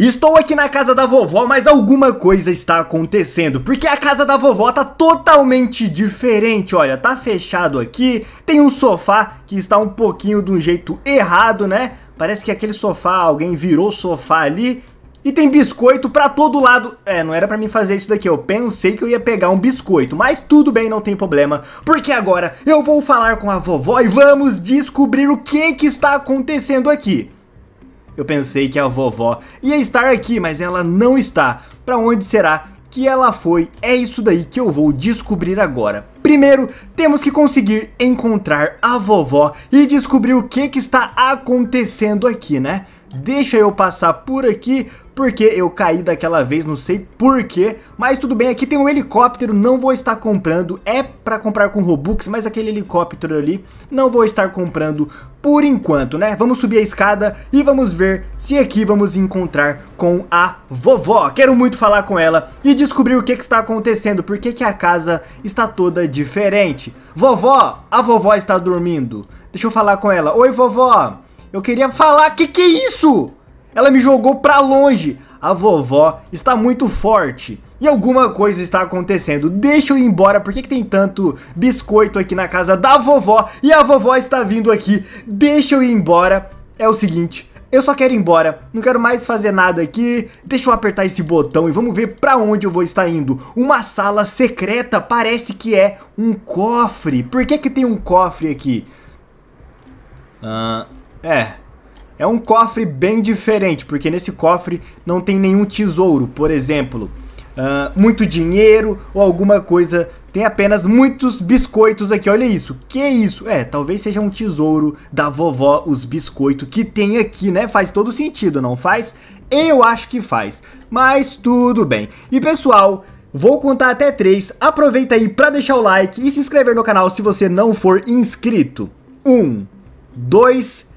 Estou aqui na casa da vovó, mas alguma coisa está acontecendo, porque a casa da vovó tá totalmente diferente, olha, tá fechado aqui, tem um sofá que está um pouquinho de um jeito errado, né? Parece que aquele sofá, alguém virou sofá ali, e tem biscoito pra todo lado. É, não era pra mim fazer isso daqui, eu pensei que eu ia pegar um biscoito, mas tudo bem, não tem problema, porque agora eu vou falar com a vovó e vamos descobrir o que que está acontecendo aqui. Eu pensei que a vovó ia estar aqui, mas ela não está. Para onde será que ela foi? É isso daí que eu vou descobrir agora. Primeiro, temos que conseguir encontrar a vovó e descobrir o que, que está acontecendo aqui, né? Deixa eu passar por aqui porque eu caí daquela vez, não sei porquê, mas tudo bem, aqui tem um helicóptero, não vou estar comprando, é para comprar com Robux, mas aquele helicóptero ali não vou estar comprando por enquanto, né? Vamos subir a escada e vamos ver se aqui vamos encontrar com a vovó. Quero muito falar com ela e descobrir o que, que está acontecendo, por que, que a casa está toda diferente. Vovó, a vovó está dormindo. Deixa eu falar com ela. Oi, vovó. Eu queria falar, que que é isso? Ela me jogou pra longe. A vovó está muito forte. E alguma coisa está acontecendo. Deixa eu ir embora. Por que, que tem tanto biscoito aqui na casa da vovó? E a vovó está vindo aqui. Deixa eu ir embora. É o seguinte, eu só quero ir embora, não quero mais fazer nada aqui. Deixa eu apertar esse botão e vamos ver para onde eu vou estar indo. Uma sala secreta, parece que é um cofre. Por que que tem um cofre aqui? Uh, é, é um cofre bem diferente, porque nesse cofre não tem nenhum tesouro, por exemplo, uh, muito dinheiro ou alguma coisa. Tem apenas muitos biscoitos aqui, olha isso. Que isso? É, talvez seja um tesouro da vovó, os biscoitos que tem aqui, né? Faz todo sentido, não faz? Eu acho que faz, mas tudo bem. E pessoal, Vou contar até três. aproveita aí para deixar o like e se inscrever no canal se você não for inscrito. Um, dois.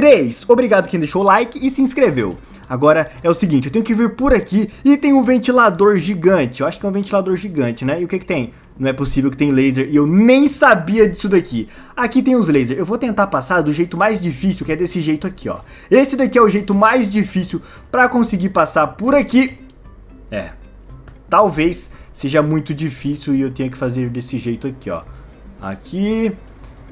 3. Obrigado quem deixou o like e se inscreveu. Agora é o seguinte, eu tenho que vir por aqui e tem um ventilador gigante. Eu acho que é um ventilador gigante, né? E o que que tem? Não é possível que tem laser e eu nem sabia disso daqui. Aqui tem os lasers. Eu vou tentar passar do jeito mais difícil, que é desse jeito aqui, ó. Esse daqui é o jeito mais difícil para conseguir passar por aqui. É, talvez seja muito difícil e eu tenha que fazer desse jeito aqui, ó. Aqui,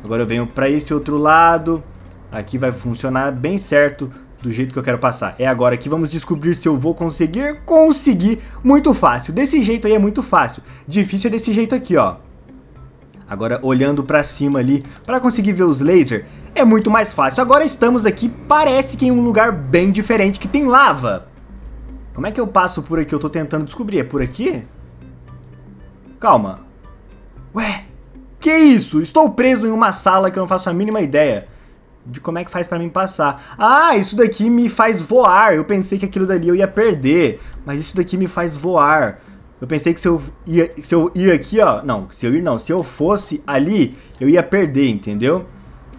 agora eu venho para esse outro lado. Aqui vai funcionar bem certo do jeito que eu quero passar. É agora que vamos descobrir se eu vou conseguir. Consegui! Muito fácil. Desse jeito aí é muito fácil. Difícil é desse jeito aqui, ó. Agora, olhando pra cima ali, pra conseguir ver os lasers, é muito mais fácil. Agora estamos aqui, parece que em um lugar bem diferente, que tem lava. Como é que eu passo por aqui? Eu tô tentando descobrir. É por aqui? Calma. Ué, que isso? Estou preso em uma sala que eu não faço a mínima ideia de como é que faz para mim passar. Ah, isso daqui me faz voar. Eu pensei que aquilo dali eu ia perder, mas isso daqui me faz voar. Eu pensei que se eu, ia, se eu ir aqui, ó, não, se eu ir não, se eu fosse ali, eu ia perder, entendeu?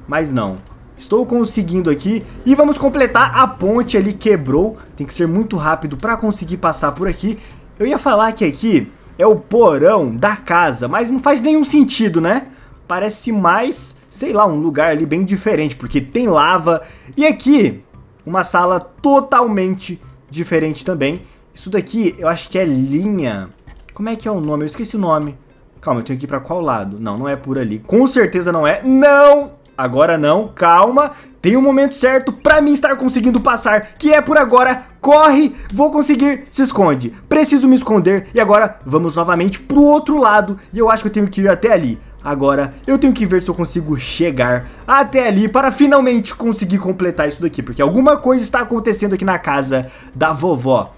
Mas não. Estou conseguindo aqui e vamos completar a ponte ali quebrou. Tem que ser muito rápido para conseguir passar por aqui. Eu ia falar que aqui é o porão da casa, mas não faz nenhum sentido, né? parece mais, sei lá, um lugar ali bem diferente, porque tem lava. E aqui, uma sala totalmente diferente também. Isso daqui, eu acho que é linha. Como é que é o nome? Eu esqueci o nome. Calma, eu tenho que ir pra qual lado? Não, não é por ali. Com certeza não é. Não! Agora não, calma. Tem um momento certo pra mim estar conseguindo passar, que é por agora. Corre, vou conseguir, se esconde. Preciso me esconder e agora vamos novamente pro outro lado. E eu acho que eu tenho que ir até ali. Agora eu tenho que ver se eu consigo chegar até ali para finalmente conseguir completar isso daqui, porque alguma coisa está acontecendo aqui na casa da vovó.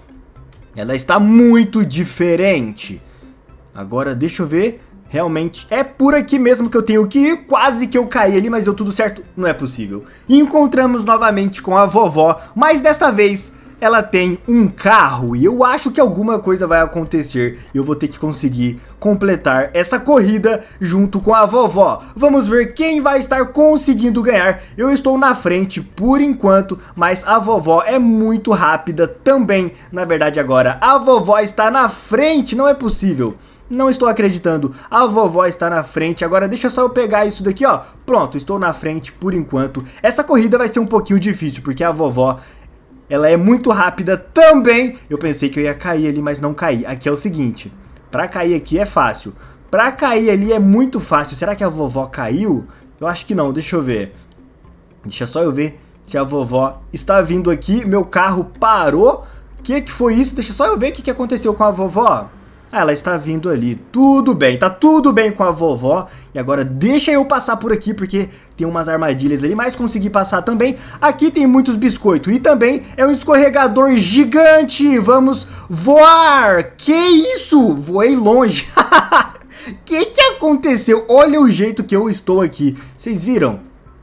Ela está muito diferente. Agora deixa eu ver. Realmente é por aqui mesmo que eu tenho que ir. Quase que eu caí ali, mas deu tudo certo. Não é possível. encontramos novamente com a vovó, mas dessa vez ela tem um carro e eu acho que alguma coisa vai acontecer e eu vou ter que conseguir completar essa corrida junto com a vovó. Vamos ver quem vai estar conseguindo ganhar. Eu estou na frente por enquanto, mas a vovó é muito rápida também. Na verdade agora, a vovó está na frente, não é possível. Não estou acreditando, a vovó está na frente, agora deixa só eu pegar isso daqui ó, pronto, estou na frente por enquanto. Essa corrida vai ser um pouquinho difícil, porque a vovó ela é muito rápida também. Eu pensei que eu ia cair ali, mas não caí. Aqui é o seguinte, pra cair aqui é fácil. Pra cair ali é muito fácil. Será que a vovó caiu? Eu acho que não, deixa eu ver. Deixa só eu ver se a vovó está vindo aqui. Meu carro parou. O que, que foi isso? Deixa só eu ver o que, que aconteceu com a vovó. Ah, ela está vindo ali. Tudo bem, tá tudo bem com a vovó. E agora deixa eu passar por aqui, porque tem umas armadilhas ali, mas consegui passar também. Aqui tem muitos biscoitos e também é um escorregador gigante. Vamos voar! Que isso? Voei longe. que que aconteceu? Olha o jeito que eu estou aqui. Vocês viram?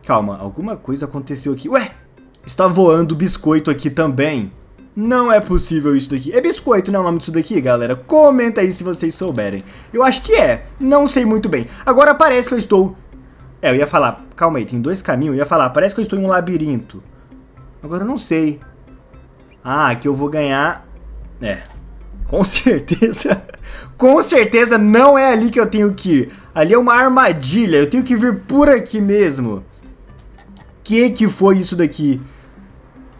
Calma, alguma coisa aconteceu aqui. Ué, está voando biscoito aqui também. Não é possível isso daqui. É biscoito, não é o nome disso daqui, galera? Comenta aí se vocês souberem. Eu acho que é. Não sei muito bem. Agora parece que eu estou... É, eu ia falar... Calma aí, tem dois caminhos. Eu ia falar, parece que eu estou em um labirinto. Agora eu não sei. Ah, aqui eu vou ganhar... É, com certeza... Com certeza não é ali que eu tenho que ir. Ali é uma armadilha. Eu tenho que vir por aqui mesmo. Que que foi isso daqui?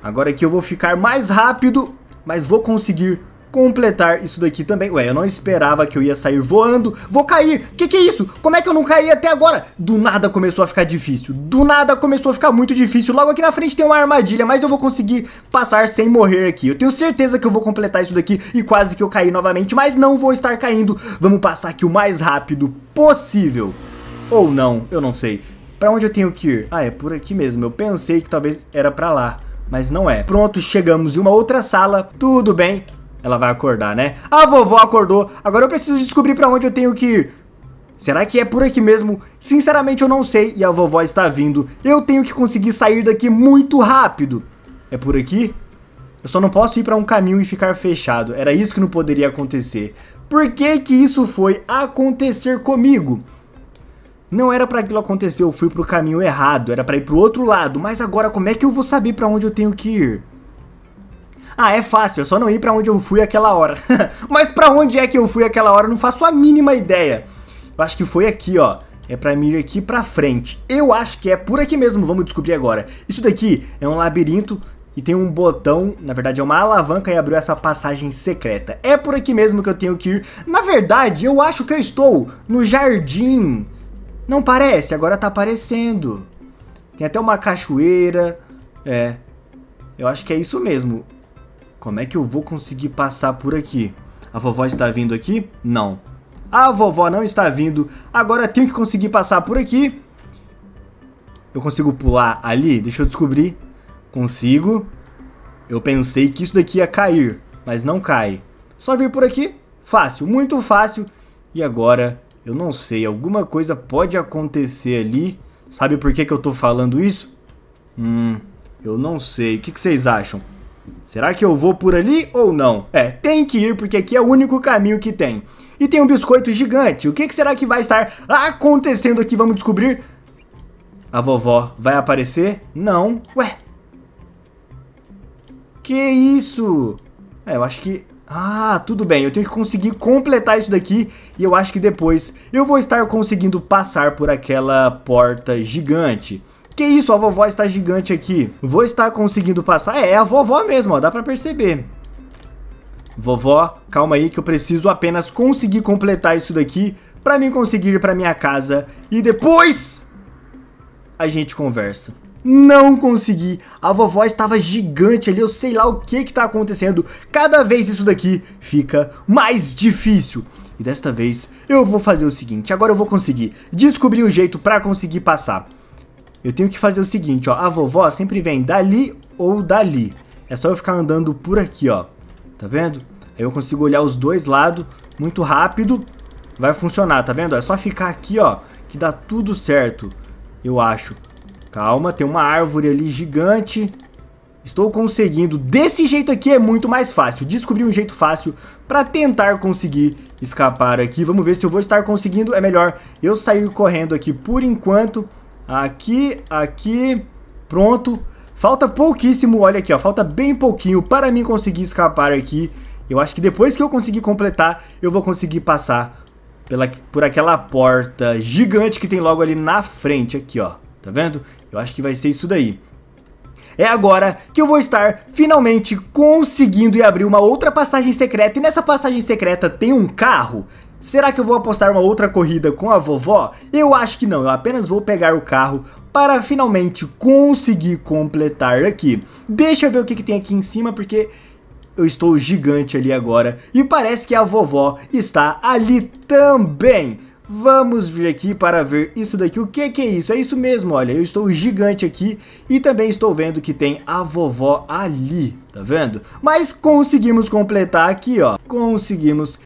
Agora aqui é eu vou ficar mais rápido, mas vou conseguir completar isso daqui também. Ué, eu não esperava que eu ia sair voando. Vou cair. Que que é isso? Como é que eu não caí até agora? Do nada começou a ficar difícil. Do nada começou a ficar muito difícil. Logo aqui na frente tem uma armadilha, mas eu vou conseguir passar sem morrer aqui. Eu tenho certeza que eu vou completar isso daqui e quase que eu caí novamente, mas não vou estar caindo. Vamos passar aqui o mais rápido possível. Ou não, eu não sei. Pra onde eu tenho que ir? Ah, é por aqui mesmo. Eu pensei que talvez era pra lá mas não é. Pronto, chegamos em uma outra sala, tudo bem. Ela vai acordar, né? A vovó acordou, agora eu preciso descobrir pra onde eu tenho que ir. Será que é por aqui mesmo? Sinceramente eu não sei e a vovó está vindo. Eu tenho que conseguir sair daqui muito rápido. É por aqui? Eu só não posso ir para um caminho e ficar fechado. Era isso que não poderia acontecer. Por que que isso foi acontecer comigo? Não era para aquilo acontecer, eu fui pro caminho errado, era para ir pro outro lado, mas agora como é que eu vou saber para onde eu tenho que ir? Ah, é fácil, é só não ir para onde eu fui aquela hora. mas para onde é que eu fui aquela hora? não faço a mínima ideia. Eu acho que foi aqui, ó. É pra mim ir aqui pra frente. Eu acho que é por aqui mesmo, vamos descobrir agora. Isso daqui é um labirinto e tem um botão, na verdade é uma alavanca e abriu essa passagem secreta. É por aqui mesmo que eu tenho que ir. Na verdade, eu acho que eu estou no jardim não parece, agora tá aparecendo. Tem até uma cachoeira. É. Eu acho que é isso mesmo. Como é que eu vou conseguir passar por aqui? A vovó está vindo aqui? Não. A vovó não está vindo. Agora tenho que conseguir passar por aqui. Eu consigo pular ali? Deixa eu descobrir. Consigo. Eu pensei que isso daqui ia cair, mas não cai. Só vir por aqui? Fácil, muito fácil. E agora eu não sei, alguma coisa pode acontecer ali. Sabe por que, que eu tô falando isso? Hum, eu não sei. O que, que vocês acham? Será que eu vou por ali ou não? É, tem que ir porque aqui é o único caminho que tem. E tem um biscoito gigante. O que, que será que vai estar acontecendo aqui? Vamos descobrir. A vovó vai aparecer? Não. Ué. Que isso? É, eu acho que ah, tudo bem, eu tenho que conseguir completar isso daqui e eu acho que depois eu vou estar conseguindo passar por aquela porta gigante. Que isso, a vovó está gigante aqui. Vou estar conseguindo passar. É, é a vovó mesmo, ó, dá pra perceber. Vovó, calma aí que eu preciso apenas conseguir completar isso daqui pra mim conseguir ir pra minha casa. E depois a gente conversa não consegui. A vovó estava gigante ali, eu sei lá o que que tá acontecendo. Cada vez isso daqui fica mais difícil. E desta vez eu vou fazer o seguinte, agora eu vou conseguir descobrir o jeito para conseguir passar. Eu tenho que fazer o seguinte, ó, a vovó sempre vem dali ou dali. É só eu ficar andando por aqui, ó. Tá vendo? Aí eu consigo olhar os dois lados muito rápido. Vai funcionar, tá vendo? É só ficar aqui, ó, que dá tudo certo, eu acho. Calma, tem uma árvore ali gigante. Estou conseguindo. Desse jeito aqui é muito mais fácil. Descobri um jeito fácil para tentar conseguir escapar aqui. Vamos ver se eu vou estar conseguindo. É melhor eu sair correndo aqui por enquanto. Aqui, aqui, pronto. Falta pouquíssimo, olha aqui, ó. Falta bem pouquinho para mim conseguir escapar aqui. Eu acho que depois que eu conseguir completar, eu vou conseguir passar pela, por aquela porta gigante que tem logo ali na frente, aqui, ó. Tá vendo? Eu acho que vai ser isso daí. É agora que eu vou estar finalmente conseguindo abrir uma outra passagem secreta. E nessa passagem secreta tem um carro? Será que eu vou apostar uma outra corrida com a vovó? Eu acho que não, eu apenas vou pegar o carro para finalmente conseguir completar aqui. Deixa eu ver o que, que tem aqui em cima, porque eu estou gigante ali agora. E parece que a vovó está ali também. Vamos vir aqui para ver isso daqui. O que, que é isso? É isso mesmo, olha. Eu estou gigante aqui e também estou vendo que tem a vovó ali, tá vendo? Mas conseguimos completar aqui, ó. Conseguimos